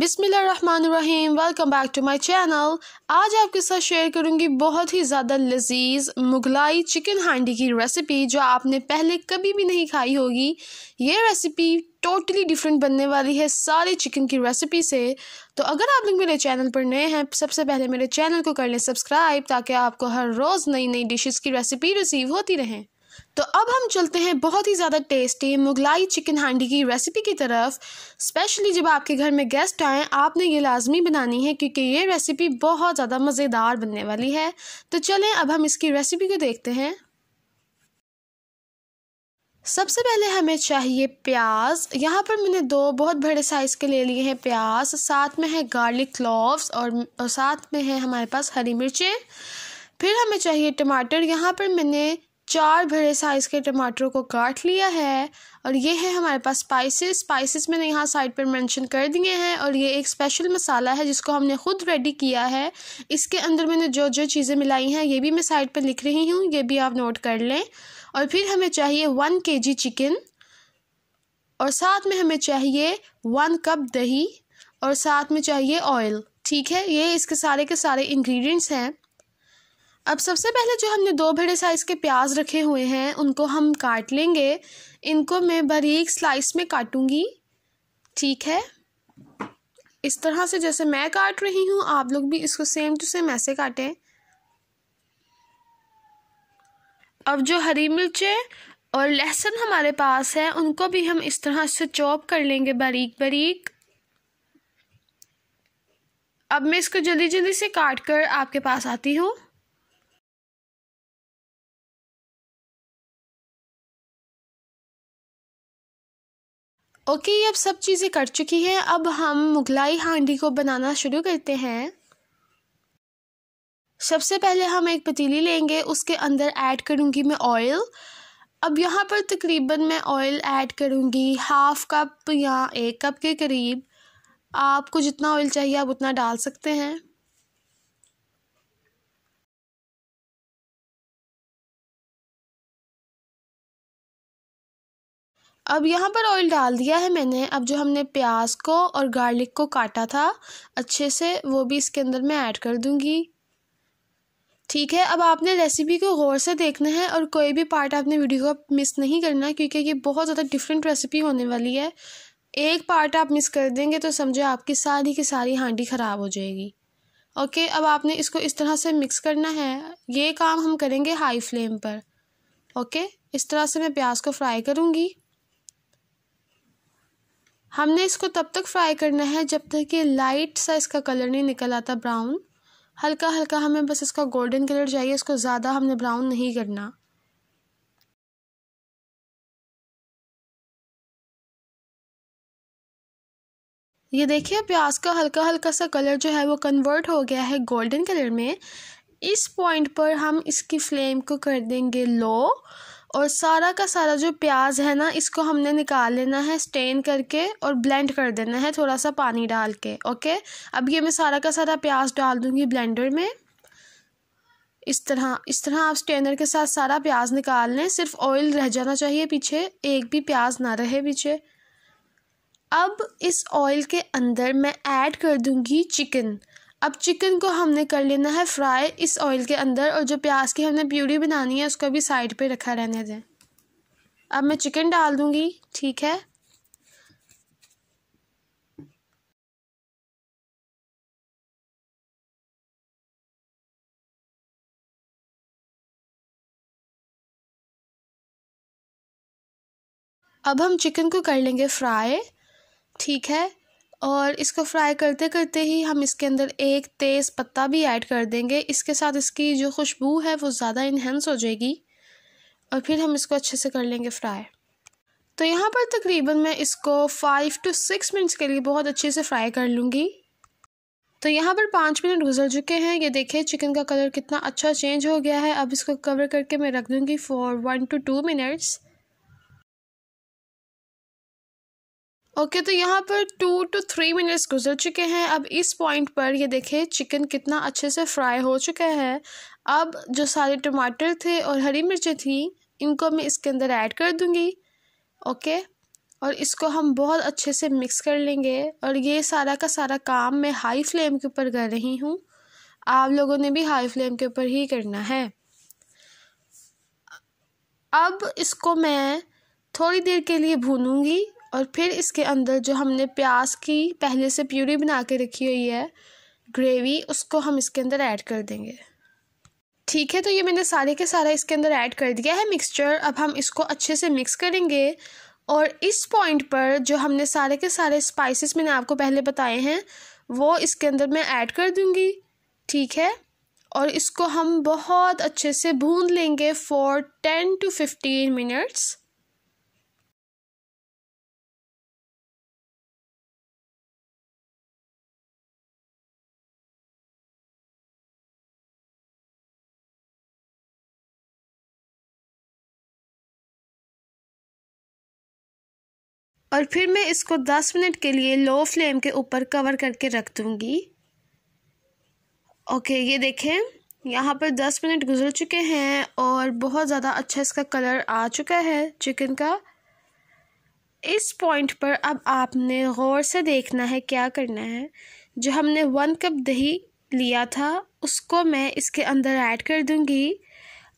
बिसमीम welcome back to my channel आज आपके साथ शेयर करूंगी बहुत ही ज़्यादा लजीज मुगलाई चिकन हांडी की रेसिपी जो आपने पहले कभी भी नहीं खाई होगी ये रेसिपी टोटली डिफरेंट बनने वाली है सारे चिकन की रेसिपी से तो अगर आप लोग मेरे चैनल पर नए हैं सबसे पहले मेरे चैनल को कर लें सब्सक्राइब ताकि आपको हर रोज़ नई नई डिशेज़ की रेसिपी रिसीव होती रहें तो अब हम चलते हैं बहुत ही ज़्यादा टेस्टी मुगलाई चिकन हांडी की रेसिपी की तरफ स्पेशली जब आपके घर में गेस्ट आएँ आपने ये लाजमी बनानी है क्योंकि ये रेसिपी बहुत ज़्यादा मज़ेदार बनने वाली है तो चलें अब हम इसकी रेसिपी को देखते हैं सबसे पहले हमें चाहिए प्याज यहाँ पर मैंने दो बहुत बड़े साइज़ के ले लिए हैं प्याज साथ में है गार्लिक क्लॉव्स और, और साथ में है हमारे पास हरी मिर्चें फिर हमें चाहिए टमाटर यहाँ पर मैंने चार बड़े साइज़ के टमाटरों को काट लिया है और ये है हमारे पास स्पाइसेस स्पाइसेस मैंने यहाँ साइड पर मेंशन कर दिए हैं और ये एक स्पेशल मसाला है जिसको हमने ख़ुद रेडी किया है इसके अंदर मैंने जो जो चीज़ें मिलाई हैं ये भी मैं साइड पर लिख रही हूँ ये भी आप नोट कर लें और फिर हमें चाहिए वन के जी चिकन और साथ में हमें चाहिए वन कप दही और साथ में चाहिए ऑयल ठीक है ये इसके सारे के सारे इंग्रेडिएंट्स हैं अब सबसे पहले जो हमने दो बड़े साइज़ के प्याज रखे हुए हैं उनको हम काट लेंगे इनको मैं बारीक स्लाइस में काटूंगी ठीक है इस तरह से जैसे मैं काट रही हूँ आप लोग भी इसको सेम टू सेम ऐसे काटें अब जो हरी मिर्चें और लहसुन हमारे पास है उनको भी हम इस तरह से चॉप कर लेंगे बारीक बारीक अब मैं इसको जल्दी जल्दी से काट कर आपके पास आती हूँ ओके ये अब सब चीज़ें कर चुकी हैं अब हम मुगलाई हांडी को बनाना शुरू करते हैं सबसे पहले हम एक पतीली लेंगे उसके अंदर ऐड करूँगी मैं ऑयल अब यहाँ पर तकरीबन मैं ऑयल ऐड करूँगी हाफ़ कप या एक कप के करीब आपको जितना ऑयल चाहिए आप उतना डाल सकते हैं अब यहाँ पर ऑयल डाल दिया है मैंने अब जो हमने प्याज को और गार्लिक को काटा था अच्छे से वो भी इसके अंदर मैं ऐड कर दूँगी ठीक है अब आपने रेसिपी को गौर से देखना है और कोई भी पार्ट आपने वीडियो को मिस नहीं करना क्योंकि ये बहुत ज़्यादा डिफरेंट रेसिपी होने वाली है एक पार्ट आप मिस कर देंगे तो समझो आपकी सारी की सारी हांडी ख़राब हो जाएगी ओके अब आपने इसको इस तरह से मिक्स करना है ये काम हम करेंगे हाई फ्लेम पर ओके इस तरह से मैं प्याज को फ्राई करूँगी हमने इसको तब तक फ्राई करना है जब तक कि लाइट सा इसका कलर नहीं निकल आता ब्राउन हल्का हल्का हमें बस इसका गोल्डन कलर चाहिए इसको ज़्यादा हमने ब्राउन नहीं करना ये देखिए प्याज का हल्का हल्का सा कलर जो है वो कन्वर्ट हो गया है गोल्डन कलर में इस पॉइंट पर हम इसकी फ्लेम को कर देंगे लो और सारा का सारा जो प्याज है ना इसको हमने निकाल लेना है स्टेन करके और ब्लेंड कर देना है थोड़ा सा पानी डाल के ओके अब ये मैं सारा का सारा प्याज डाल दूँगी ब्लेंडर में इस तरह इस तरह आप स्टेनर के साथ सारा प्याज निकाल लें सिर्फ ऑयल रह जाना चाहिए पीछे एक भी प्याज ना रहे पीछे अब इस ऑयल के अंदर मैं ऐड कर दूँगी चिकन अब चिकन को हमने कर लेना है फ्राई इस ऑयल के अंदर और जो प्याज की हमने प्यूरी बनानी है उसको भी साइड पे रखा रहने दें अब मैं चिकन डाल दूँगी ठीक है अब हम चिकन को कर लेंगे फ्राई ठीक है और इसको फ्राई करते करते ही हम इसके अंदर एक तेज़ पत्ता भी ऐड कर देंगे इसके साथ इसकी जो खुशबू है वो ज़्यादा इन्हेंस हो जाएगी और फिर हम इसको अच्छे से कर लेंगे फ्राई तो यहाँ पर तकरीबन मैं इसको फ़ाइव टू सिक्स मिनट्स के लिए बहुत अच्छे से फ्राई कर लूँगी तो यहाँ पर पाँच मिनट गुजर चुके हैं ये देखिए चिकन का कलर कितना अच्छा चेंज हो गया है अब इसको कवर करके मैं रख दूँगी for one two two minutes okay okay, तो यहाँ पर टू टू थ्री मिनट्स गुजर चुके हैं अब इस पॉइंट पर ये देखें चिकन कितना अच्छे से फ्राई हो चुका है अब जो सारे टमाटर थे और हरी मिर्चें थी इनको मैं इसके अंदर ऐड कर दूँगी ओके okay? और इसको हम बहुत अच्छे से मिक्स कर लेंगे और ये सारा का सारा काम मैं हाई फ्लेम के ऊपर कर रही हूँ आप लोगों ने भी हाई फ्लेम के ऊपर ही करना है अब इसको मैं थोड़ी देर के लिए भूनूंगी और फिर इसके अंदर जो हमने प्याज की पहले से प्यूरी बना के रखी हुई है ग्रेवी उसको हम इसके अंदर ऐड कर देंगे ठीक है तो ये मैंने सारे के सारा इसके अंदर ऐड कर दिया है मिक्सचर अब हम इसको अच्छे से मिक्स करेंगे और इस पॉइंट पर जो हमने सारे के सारे स्पाइसेस मैंने आपको पहले बताए हैं वो इसके अंदर मैं ऐड कर दूँगी ठीक है और इसको हम बहुत अच्छे से भून लेंगे for ten to fifteen minutes और फिर मैं इसको दस मिनट के लिए लो फ्लेम के ऊपर कवर करके रख दूँगी ओके ये देखें यहाँ पर दस मिनट गुजर चुके हैं और बहुत ज़्यादा अच्छा इसका कलर आ चुका है चिकन का इस पॉइंट पर अब आपने गौर से देखना है क्या करना है जो हमने वन कप दही लिया था उसको मैं इसके अंदर ऐड कर दूँगी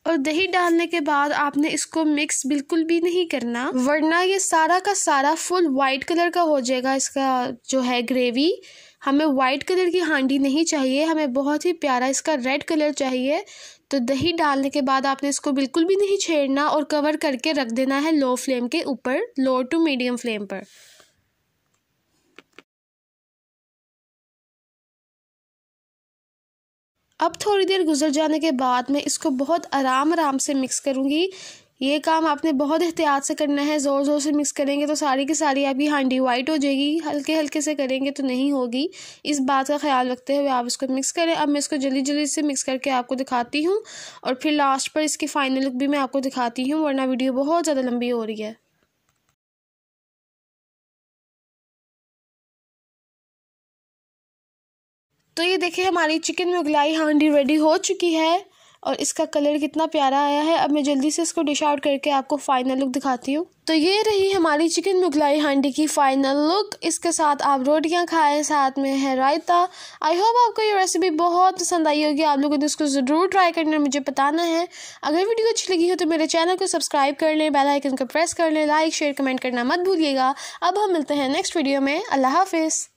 और दही डालने के बाद आपने इसको मिक्स बिल्कुल भी नहीं करना वरना ये सारा का सारा फुल वाइट कलर का हो जाएगा इसका जो है ग्रेवी हमें वाइट कलर की हांडी नहीं चाहिए हमें बहुत ही प्यारा इसका रेड कलर चाहिए तो दही डालने के बाद आपने इसको बिल्कुल भी नहीं छेड़ना और कवर करके रख देना है लो फ्लेम के ऊपर लो टू मीडियम फ्लेम पर अब थोड़ी देर गुजर जाने के बाद मैं इसको बहुत आराम आराम से मिक्स करूँगी ये काम आपने बहुत एहतियात से करना है ज़ोर ज़ोर से मिक्स करेंगे तो सारी की सारी आपकी हांडी वाइट हो जाएगी हल्के हल्के से करेंगे तो नहीं होगी इस बात का ख्याल रखते हुए आप इसको मिक्स करें अब मैं इसको जल्दी जल्दी से मिक्स करके आपको दिखाती हूँ और फिर लास्ट पर इसकी फ़ाइनल लुक भी मैं आपको दिखाती हूँ वरना वीडियो बहुत ज़्यादा लंबी हो रही है तो ये देखिए हमारी चिकन मुगलाई हांडी रेडी हो चुकी है और इसका कलर कितना प्यारा आया है अब मैं जल्दी से इसको डिश आउट करके आपको फाइनल लुक दिखाती हूँ तो ये रही हमारी चिकन मुगलाई हांडी की फाइनल लुक इसके साथ आप रोटियाँ खाएं साथ में है रायता आई होप आपको ये रेसिपी बहुत पसंद आई होगी आप लोगों ने इसको ज़रूर ट्राई करना मुझे बताना है अगर वीडियो अच्छी लगी हो तो मेरे चैनल को सब्सक्राइब कर लें बेल आइकन को प्रेस कर लें लाइक शेयर कमेंट करना मत भूलिएगा अब हम मिलते हैं नेक्स्ट वीडियो में अल्लाह हाफिज़